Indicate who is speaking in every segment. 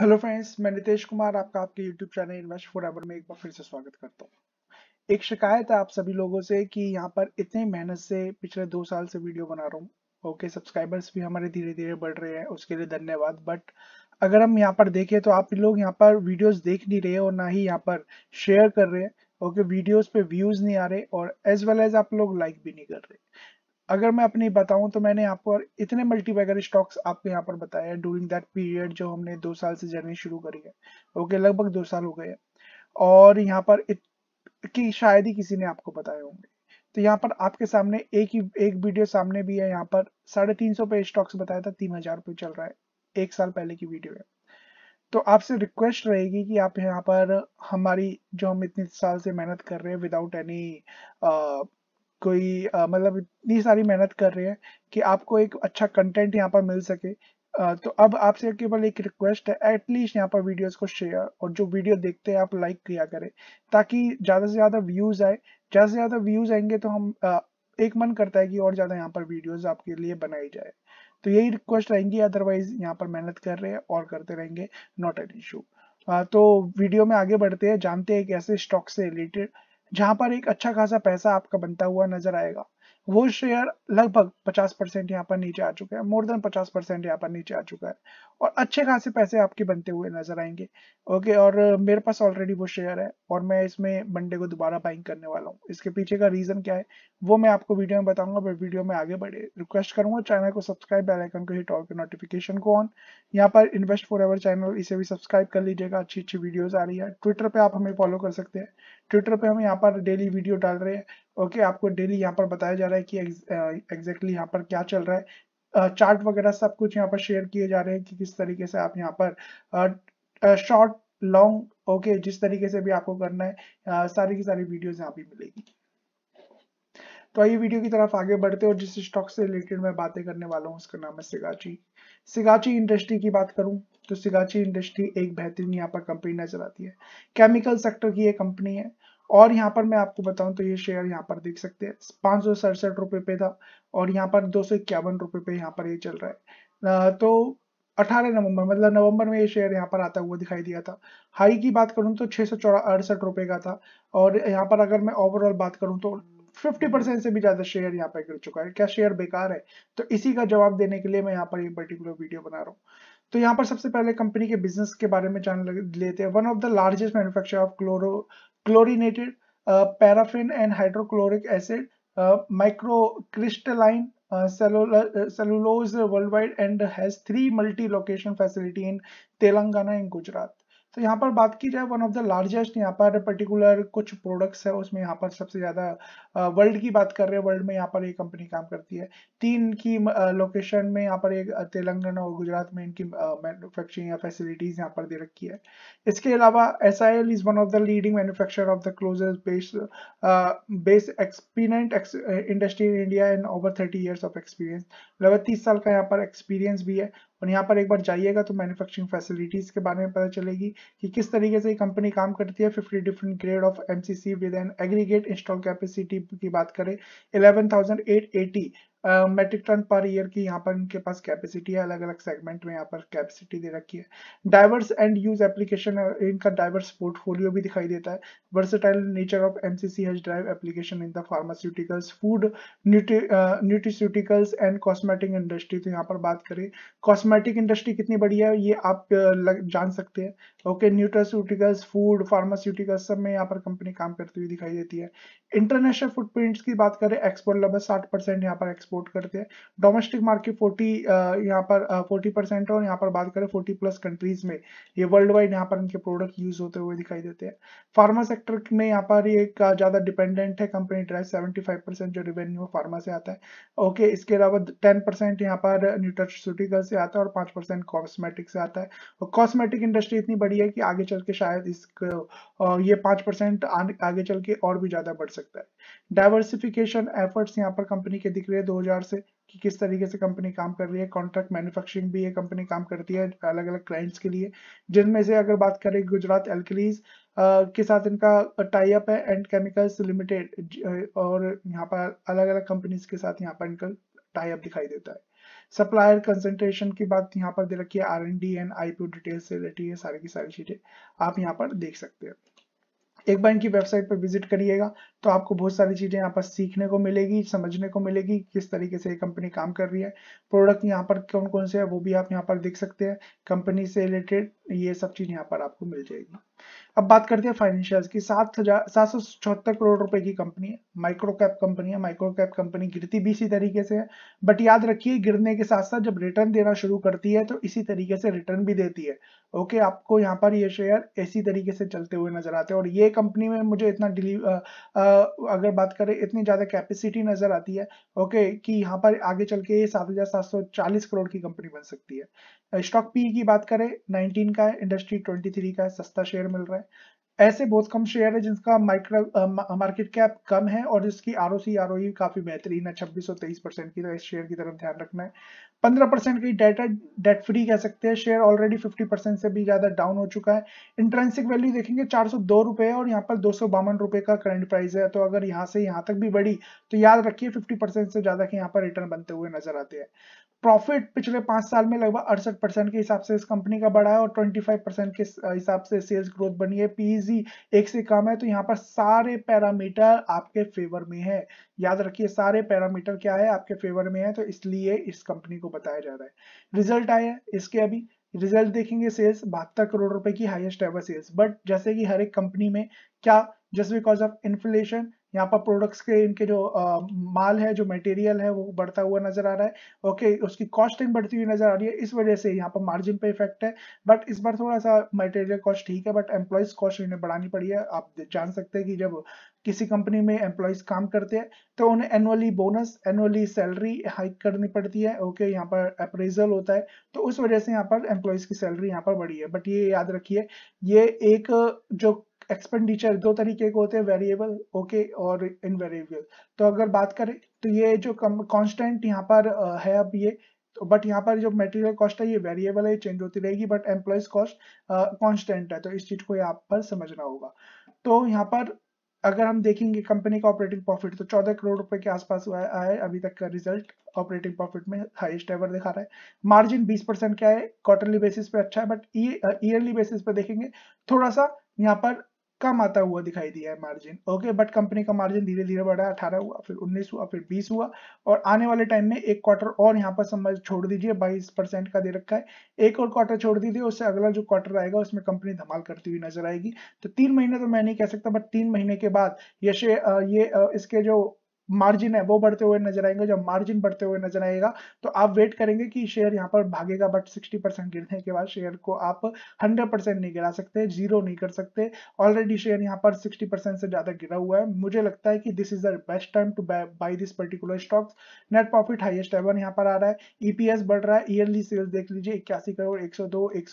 Speaker 1: hello friends मैं नितेश कुमार आपका आपके यूट्यूब चैनल इन्वेस्ट फॉर एवर में एक बार फिर से स्वागत करता हूँ एक शिकायत है आप सभी लोगों से कि यहाँ पर इतने मेहनत से पिछले दो साल से वीडियो बना रहा हूँ ओके सब्सक्राइबर्स भी हमारे धीरे धीरे बढ़ रहे हैं उसके लिए धन्यवाद बट अगर हम यहाँ पर देखें तो आप लोग यहाँ पर वीडियोज देख नहीं रहे और ना ही यहाँ पर शेयर कर रहे हैं ओके वीडियोज पे व्यूज नहीं आ रहे और एज वेल एज आप लोग लाइक भी नहीं कर रहे अगर मैं अपनी बताऊं तो मैंने यहाँ पर इतने मल्टीबैगर स्टॉक्स आपको यहाँ पर बताया डूरिंग दैट पीरियड जो हमने दो साल से जर्नी शुरू करी है ओके लगभग दो साल हो गए हैं और यहाँ पर कि शायद ही किसी ने आपको बताए होंगे तो यहाँ पर आपके सामने एक ही एक वीडियो सामने भी है यहाँ पर साढ़े तीन सौ पे स्टॉक्स बताया था तीन हजार रुपये चल रहा है एक साल पहले की वीडियो है तो आपसे रिक्वेस्ट रहेगी कि आप यहाँ पर हमारी जो हम इतने साल से मेहनत कर रहे हैं विदाउट एनी कोई आ, मतलब इतनी सारी मेहनत कर रहे हैं कि आपको एक अच्छा कंटेंट यहाँ पर मिल सके आ, तो अब आपसे केवल एक रिक्वेस्ट है एटलीस्ट यहाँ पर वीडियोस को शेयर और जो वीडियो देखते हैं आप लाइक किया करें ताकि ज़्यादा से ज़्यादा व्यूज़ आए ज़्यादा से ज़्यादा व्यूज़ आएंगे तो हम आ, एक मन करता है कि और ज़्यादा यहाँ पर वीडियोज़ आपके लिए बनाई जाए तो यही रिक्वेस्ट रहेंगी अदरवाइज यहाँ पर मेहनत कर रहे हैं और करते रहेंगे नॉट एन इशू तो वीडियो में आगे बढ़ते हैं जानते हैं कैसे ऐसे स्टॉक से रिलेटेड जहां पर एक अच्छा खासा पैसा आपका बनता हुआ नजर आएगा वो शेयर लगभग 50 परसेंट यहाँ पर नीचे आ चुका है मोर देन 50 परसेंट यहाँ पर नीचे आ चुका है और अच्छे खासे पैसे आपके बनते हुए नजर आएंगे ओके और मेरे पास ऑलरेडी वो शेयर है और मैं इसमें मंडे को दोबारा बाइंग करने वाला हूँ इसके पीछे का रीजन क्या है वो मैं आपको वीडियो में बताऊंगा बट वीडियो में आगे बढ़े रिक्वेस्ट करूंगा चैनल को सब्सक्राइब बेलाइकन को हिट और नोटिफिकेशन को ऑन यहाँ पर इन्वेस्ट फॉर चैनल इसे भी सब्सक्राइब कर लीजिएगा अच्छी अच्छी वीडियोज आ रही है ट्विटर पर आप हमें फॉलो कर सकते हैं ट्विटर पे हम यहाँ पर डेली वीडियो डाल रहे हैं ओके आपको डेली यहाँ पर बताया जा रहा है कि एग्जैक्टली uh, यहाँ पर क्या चल रहा है चार्ट uh, वगैरह सब कुछ यहाँ पर शेयर किए जा रहे हैं कि किस तरीके से आप यहाँ पर शॉर्ट लॉन्ग ओके जिस तरीके से भी आपको करना है uh, सारी की सारी वीडियोज यहाँ पे मिलेगी तो आइए वीडियो की तरफ आगे बढ़ते और जिस स्टॉक से रिलेटेड मैं बातें करने वाला हूँ उसका नाम है सिगाची सिगाची इंडस्ट्री की बात करूं तो सिगाची इंडस्ट्री एक बेहतरीन यहाँ पर कंपनी नजर आती है केमिकल सेक्टर की ये कंपनी है और यहाँ पर मैं आपको बताऊं तो ये शेयर यहाँ पर देख सकते हैं पांच सौ सड़सठ रुपए पे था और यहाँ पर दो सौ इक्यावन रुपए पे यहाँ पर ये चल रहा है तो 18 नवंबर मतलब नवंबर में ये शेयर यहाँ पर आता हुआ दिखाई दिया था हाई की बात करूं तो छह सौ रुपए का था और यहाँ पर अगर मैं ओवरऑल बात करूं तो फिफ्टी परसेंट से भी ज्यादा शेयर यहाँ पर गिर चुका है क्या शेयर बेकार है तो इसी का जवाब देने के लिए मैं यहाँ पर ये पर्टिकुलर वीडियो बना रहा हूँ तो यहाँ पर सबसे पहले कंपनी के बिजनेस के बारे में जान लेते हैं one of the largest manufacture of chloro chlorinated paraffin and hydrochloric acid micro crystalline cellulose world wide and has three multi location facility in Telangana and Gujarat तो यहाँ पर बात की जाए वन ऑफ द लार्जेस्ट यहाँ पर पर्टिकुलर कुछ प्रोडक्ट्स है उसमें यहाँ पर सबसे ज़्यादा वर्ल्ड की बात कर रहे हैं वर्ल्ड में यहाँ पर एक कंपनी काम करती है तीन की लोकेशन में यहाँ पर एक तेलंगाना और गुजरात में इनकी मैन्युफैक्चरिंग या फैसिलिटीज़ यहाँ पर दे रखी है इसके अलावा S I L is one of the leading manufacture of the closest base base experienced industry in India and over thirty years of experience लगभग तीस साल का यहाँ पर एक्सपीरियंस भी है और यहाँ पर एक बार जाइएगा तो मैन्युफैक्चरिंग फैसिलिटीज़ के बारे में पता चलेगी कि किस तरीके से कंपनी काम करती है fifty different grade of MCC with an aggregate install capacity की बात करें eleven thousand eight eighty metric ton per year की यहाँ पर इनके पास कैपेसिटी है अलग अलग सेगमेंट में यहाँ पर कैपेसिटी दे रखी है डाइवर्स एंड यूज एप्लीकेशन इनका डाइवर्स पोर्टफोलियो भी दिखाई देता है versatile nature of M C drive application in the pharmaceuticals food nutraceuticals and cosmetic industry तो यहाँ पर बात करें कॉस्मेटिक इंडस्ट्री कितनी बढ़िया है ये आप जान सकते हैं ओके न्यूट्रास्यूटिकल्स फूड फार्मास्यूटिकल्स सब में यहाँ पर कंपनी काम करती हुई दिखाई देती है इंटरनेशनल फुटप्रिंट्स की बात करें एक्सपोर्ट लगभग साठ परसेंट यहाँ पर एक्सपोर्ट एक्सपोर्ट करते हैं डोमेस्टिक मार्केट फोर्टी यहाँ पर फोर्टी परसेंट और यहाँ पर बात करें फोर्टी प्लस कंट्रीज में ये वर्ल्ड वाइड यहाँ पर इनके प्रोडक्ट यूज होते हुए दिखाई देते हैं फार्मा सेक्टर में यहाँ पर ये ज्यादा डिपेंडेंट है कंपनी ड्राइव सेवेंटी जो रेवेन्यू फार्मा से आता है ओके इसके अलावा टेन परसेंट पर न्यूट्रोसुटिकल से आता है और पांच परसेंट कॉस्मेटिक से आता है और कॉस्मेटिक इंडस्ट्री इतनी बड़ी है कि आगे चल के शायद इस ये पांच परसेंट आगे चल के और भी ज्यादा बढ़ सकता है डायवर्सिफिकेशन एफर्ट्स यहाँ पर कंपनी के दिख रहे हैं दो 2000 से कि किस तरीके से कंपनी काम कर रही है कॉन्ट्रैक्ट मैन्युफैक्चरिंग भी ये कंपनी काम करती है अलग अलग क्लाइंट्स के लिए जिनमें से अगर बात करें गुजरात एल्कलीज के साथ इनका टाई अप है एंड केमिकल्स लिमिटेड और यहाँ पर अलग अलग कंपनीज के साथ यहाँ पर इनका टाई अप दिखाई देता है सप्लायर कंसेंट्रेशन की बात यहाँ पर दे रखी है R and D and I P details से रिलेटेड है सारी की सारी चीजें आप यहाँ पर देख सकते हैं एक बार इनकी वेबसाइट पर विजिट करिएगा तो आपको बहुत सारी चीज़ें यहाँ पर सीखने को मिलेगी समझने को मिलेगी किस तरीके से ये कंपनी काम कर रही है प्रोडक्ट यहाँ पर कौन कौन से है वो भी आप यहाँ पर देख सकते हैं कंपनी से रिलेटेड ये सब चीज़ यहाँ पर आपको मिल जाएगी अब बात करते हैं फाइनेंशियल की सात हजार सात सौ चौहत्तर करोड़ रुपए की कंपनी माइक्रो कैप कंपनी है माइक्रो कैप कंपनी गिरती भी इसी तरीके से है बट याद रखिए गिरने के साथ साथ जब रिटर्न देना शुरू करती है तो इसी तरीके से रिटर्न भी देती है ओके आपको यहाँ पर ये शेयर इसी तरीके से चलते हुए नजर आते हैं और ये कंपनी में मुझे इतना आ, अगर बात करें इतनी ज्यादा कैपेसिटी नजर आती है ओके कि यहाँ पर आगे चल के सात हजार सात सौ चालीस करोड़ की कंपनी बन सकती है स्टॉक पी e की बात करें नाइनटीन का है इंडस्ट्री ट्वेंटी का है सस्ता शेयर मिल रहा है है ऐसे बहुत कम शेयर है जिनका माइक्रो मार्केट कैप कम है और जिसकी आर ओ काफी बेहतरीन है छब्बीस और तेईस परसेंट की तरह इस शेयर की तरफ ध्यान रखना है पंद्रह परसेंट की डेटा डेट फ्री कह सकते हैं शेयर ऑलरेडी फिफ्टी परसेंट से भी ज्यादा डाउन हो चुका है इंट्रेंसिक वैल्यू देखेंगे चार सौ दो रुपए और यहाँ पर दो सौ बावन रुपए का करंट प्राइस है तो अगर यहाँ से यहाँ तक भी बढ़ी तो याद रखिए फिफ्टी परसेंट से ज्यादा के यहाँ पर रिटर्न बनते हुए नजर आते हैं प्रॉफिट पिछले पांच साल में लगभग अड़सठ परसेंट के हिसाब से इस कंपनी का बढ़ा है और फाइव परसेंट के हिसाब से सेल्स ग्रोथ बनी है पीजी e एक से कम है तो यहाँ पर सारे पैरामीटर आपके फेवर में है याद रखिए सारे पैरामीटर क्या है आपके फेवर में है तो इसलिए इस कंपनी को बताया जा रहा है रिजल्ट आया इसके अभी रिजल्ट देखेंगे सेल्स बहत्तर करोड़ रुपए की हाईएस्ट एवर सेल्स बट जैसे कि हर एक कंपनी में क्या जस्ट बिकॉज ऑफ इन्फ्लेशन यहाँ पर प्रोडक्ट्स के इनके जो आ, माल है जो मटेरियल है वो बढ़ता हुआ नजर आ रहा है ओके उसकी कॉस्टिंग बढ़ती हुई नजर आ रही है इस वजह से यहाँ पर मार्जिन पे इफेक्ट है बट इस बार थोड़ा सा मटेरियल कॉस्ट ठीक है बट एम्प्लॉयज कॉस्ट इन्हें बढ़ानी पड़ी है आप जान सकते हैं कि जब किसी कंपनी में एम्प्लॉयज काम करते हैं तो उन्हें annually bonus annually salary hike करनी पड़ती है ओके यहाँ पर अप्रेजल होता है तो उस वजह से यहाँ पर एम्प्लॉयज की सैलरी यहाँ पर बढ़ी है बट ये याद रखिए ये एक जो एक्सपेंडिचर दो तरीके के होते हैं वेरिएबल ओके और इनवेरिएबल तो अगर बात करें तो ये जो कम कॉन्स्टेंट यहाँ पर है अब ये तो बट यहाँ पर जो मेटेरियल कॉस्ट है ये वेरिएबल है चेंज होती रहेगी बट एम्प्लॉयज कॉस्ट कॉन्स्टेंट है तो इस चीज को यहाँ पर समझना होगा तो यहाँ पर अगर हम देखेंगे कंपनी का ऑपरेटिंग प्रॉफिट तो 14 करोड़ रुपए के आसपास आया है अभी तक का रिजल्ट ऑपरेटिंग प्रॉफिट में हाईएस्ट एवर दिखा रहा है मार्जिन 20 परसेंट क्या है क्वार्टरली बेसिस पे अच्छा है बट ईयरली बेसिस पे देखेंगे थोड़ा सा यहाँ पर कम आता हुआ दिखाई दिया है मार्जिन ओके बट कंपनी का मार्जिन धीरे धीरे बढ़ा अठारह हुआ फिर उन्नीस हुआ फिर बीस हुआ और आने वाले टाइम में एक क्वार्टर और यहाँ पर समझ छोड़ दीजिए बाईस परसेंट का दे रखा है एक और क्वार्टर छोड़ दीजिए उससे अगला जो क्वार्टर आएगा उसमें कंपनी धमाल करती हुई नजर आएगी तो तीन महीने तो मैं नहीं कह सकता बट तीन महीने के बाद ये ये इसके जो मार्जिन है वो बढ़ते हुए नजर आएंगे जब मार्जिन बढ़ते हुए नजर आएगा तो आप वेट करेंगे कि शेयर यहाँ पर भागेगा बट 60 परसेंट गिरने के बाद शेयर को आप 100 परसेंट नहीं गिरा सकते जीरो नहीं कर सकते ऑलरेडी शेयर यहाँ पर 60 परसेंट से ज्यादा गिरा हुआ है मुझे लगता है कि this is the best time to buy this particular stock net profit highest even यहाँ पर आ रहा है ईपीएस e बढ़ रहा है ईयरली सेल्स देख लीजिए इक्यासी करोड़ एक सौ दो एक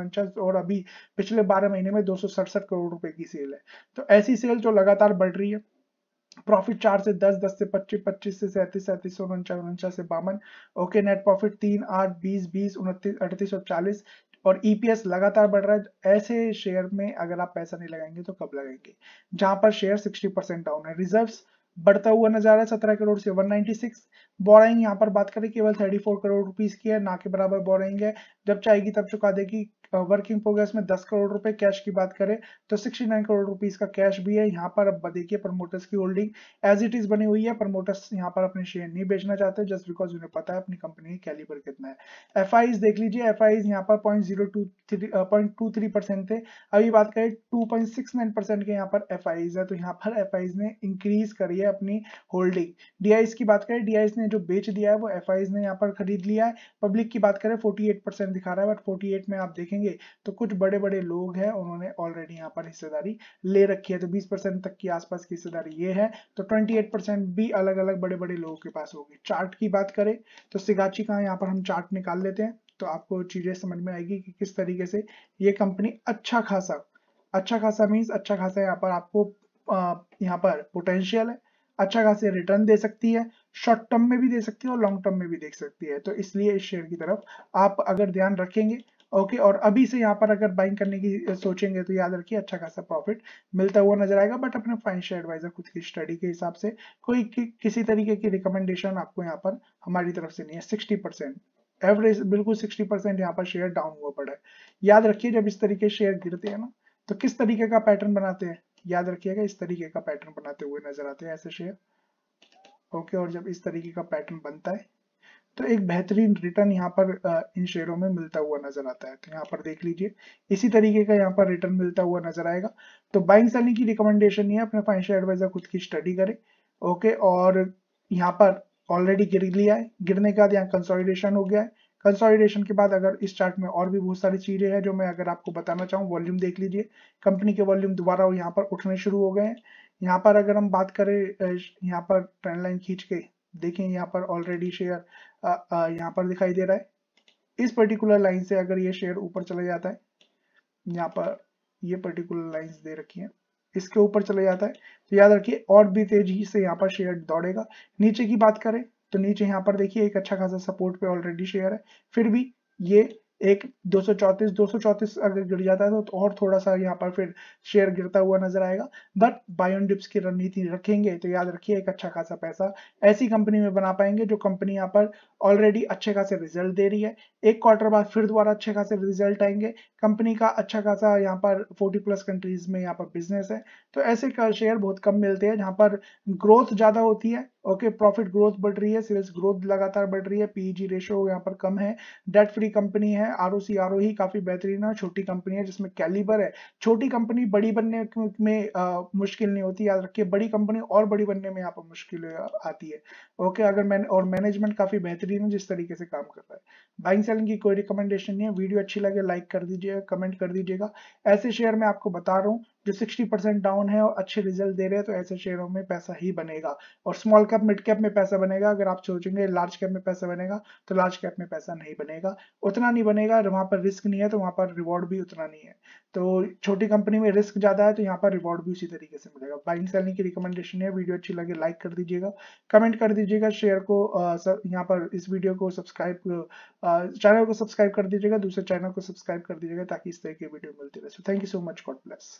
Speaker 1: सौ और अभी पिछले बारह महीने में दो करोड़ रुपए की सेल है तो ऐसी सेल जो लगातार बढ़ रही है प्रॉफिट चार से दस दस से पच्चीस पच्चीस से सैंतीस सैंतीस सौ उनचास उनचास से बावन ओके नेट प्रॉफिट तीन आठ बीस बीस उनतीस अड़तीस और चालीस और ईपीएस लगातार बढ़ रहा है ऐसे शेयर में अगर आप पैसा नहीं लगाएंगे तो कब लगाएंगे जहां पर शेयर 60 परसेंट डाउन है रिजर्व्स बढ़ता हुआ नजर है सत्रह करोड़ से 196 बोराइंग यहाँ पर बात करें केवल 34 करोड़ रुपीस की है ना के बराबर बोराइंग है जब चाहेगी तब चुका देगी वर्किंग प्रोग्रेस में 10 करोड़ रुपए कैश की बात करें तो 69 करोड़ रुपीस का कैश भी है यहाँ पर अब देखिए प्रमोटर्स की होल्डिंग एज इट इज बनी हुई है प्रमोटर्स यहाँ पर अपने शेयर नहीं बेचना चाहते जस्ट बिकॉज उन्हें पता है अपनी कंपनी की कैलिबर कितना है एफ देख लीजिए एफ आई यहाँ पर पॉइंट थे अभी बात करें टू के यहाँ पर एफ है तो यहाँ पर एफ ने इंक्रीज करी है अपनी होल्डिंग डीआईएस की बात करें डीआईएस ने जो बेच दिया है वो एफ ने यहाँ पर खरीद लिया है पब्लिक की बात करें फोर्टी दिखा रहा है बट फोर्टी में आप देखेंगे तो कुछ बड़े बड़े लोग हैं उन्होंने ऑलरेडी यहाँ पर हिस्सेदारी ले रखी है तो बीस तक की आसपास की हिस्सेदारी ये है तो ट्वेंटी भी अलग अलग बड़े बड़े लोगों के पास होगी चार्ट की बात करें तो सिगाची का यहाँ पर हम चार्ट निकाल लेते हैं तो आपको चीजें समझ में आएगी कि किस तरीके से ये कंपनी अच्छा खासा अच्छा खासा मीन्स अच्छा खासा यहाँ पर आपको यहाँ पर पोटेंशियल है अच्छा खास रिटर्न दे सकती है शॉर्ट टर्म में भी दे सकती है और लॉन्ग टर्म में भी देख सकती है तो इसलिए इस शेयर की तरफ आप अगर ध्यान रखेंगे ओके और अभी से यहाँ पर अगर बाइंग करने की सोचेंगे तो याद रखिए अच्छा खासा प्रॉफिट मिलता हुआ नजर आएगा बट अपने फाइनेंशियल एडवाइजर खुद की स्टडी के हिसाब से कोई कि, किसी तरीके की रिकमेंडेशन आपको यहाँ पर हमारी तरफ से नहीं है सिक्सटी परसेंट एवरेज बिल्कुल सिक्सटी परसेंट यहाँ पर शेयर डाउन हुआ पड़ा है याद रखिए जब इस तरीके शेयर गिरते हैं ना तो किस तरीके का पैटर्न बनाते हैं याद रखिएगा इस तरीके का पैटर्न बनाते हुए नजर आते हैं ऐसे शेयर ओके और जब इस तरीके का पैटर्न बनता है तो एक बेहतरीन रिटर्न यहाँ पर इन शेयरों में मिलता हुआ नजर आता है तो यहाँ पर देख लीजिए इसी तरीके का यहाँ पर रिटर्न मिलता हुआ नजर आएगा तो बाइंग सेलिंग की रिकमेंडेशन ये अपने फाइनेंशियल एडवाइजर खुद की स्टडी करें ओके और यहाँ पर ऑलरेडी गिर लिया है गिरने के बाद यहाँ कंसोलिडेशन हो गया है कंसोलिडेशन के बाद अगर इस चार्ट में और भी बहुत सारी चीज़ें हैं जो मैं अगर आपको बताना चाहूँ वॉल्यूम देख लीजिए कंपनी के वॉल्यूम दोबारा यहाँ पर उठने शुरू हो गए हैं यहाँ पर अगर हम बात करें यहाँ पर ट्रेंड लाइन खींच के देखें यहाँ पर ऑलरेडी शेयर यहाँ पर दिखाई दे रहा है इस पर्टिकुलर लाइन से अगर ये शेयर ऊपर चला जाता है यहाँ पर ये पर्टिकुलर लाइन दे रखी है इसके ऊपर चले जाता है तो याद रखिए और भी तेजी से यहाँ पर शेयर दौड़ेगा नीचे की बात करें तो नीचे यहाँ पर देखिए एक अच्छा खासा सपोर्ट पे ऑलरेडी शेयर है फिर भी ये एक 234 234 अगर गिर जाता है तो, तो और थोड़ा सा यहाँ पर फिर शेयर गिरता हुआ नजर आएगा बट बायोन डिप्स की रणनीति रखेंगे तो याद रखिए एक अच्छा खासा पैसा ऐसी कंपनी में बना पाएंगे जो कंपनी यहाँ पर ऑलरेडी अच्छे खासे रिजल्ट दे रही है एक क्वार्टर बाद फिर दोबारा अच्छे खासे रिजल्ट आएंगे कंपनी का अच्छा खासा यहाँ पर फोर्टी प्लस कंट्रीज में यहाँ पर बिजनेस है तो ऐसे शेयर बहुत कम मिलते हैं जहाँ पर ग्रोथ ज़्यादा होती है ओके प्रॉफिट ग्रोथ बढ़ रही है सेल्स ग्रोथ लगातार बढ़ रही है पीजी रेशियो e यहाँ पर कम है डेट फ्री कंपनी है R O C R O ही काफी बेहतरीन है छोटी कंपनी है जिसमें कैलिबर है छोटी कंपनी बड़ी बनने में आ, मुश्किल नहीं होती याद रखिए बड़ी कंपनी और बड़ी बनने में यहाँ पर मुश्किल आती है ओके अगर मैंने और मैनेजमेंट काफी बेहतरीन है जिस तरीके से काम कर रहा है बाइंग सेलिंग की कोई रिकमेंडेशन नहीं है वीडियो अच्छी लगे लाइक कर दीजिएगा कमेंट कर दीजिएगा ऐसे शेयर मैं आपको बता रहा हूँ जो 60 परसेंट डाउन है और अच्छे रिजल्ट दे रहे हैं तो ऐसे शेयरों में पैसा ही बनेगा और स्मॉल कैप मिड कैप में पैसा बनेगा अगर आप सोचेंगे लार्ज कैप में पैसा बनेगा तो लार्ज कैप में पैसा नहीं बनेगा उतना नहीं बनेगा वहां पर रिस्क नहीं है तो वहां पर रिवॉर्ड भी उतना नहीं है तो छोटी कंपनी में रिस्क ज्यादा है तो यहाँ पर रिवॉर्ड भी उसी तरीके से मिलेगा बाइंग सेलिंग की रिकमेंडेशन है वीडियो अच्छी लगे लाइक कर दीजिएगा कमेंट कर दीजिएगा शेयर को यहाँ पर इस वीडियो को सब्सक्राइब चैनल को सब्सक्राइब कर दीजिएगा दूसरे चैनल को सब्सक्राइब कर दीजिएगा ताकि इस तरह की वीडियो मिलती रहे thank you so much God bless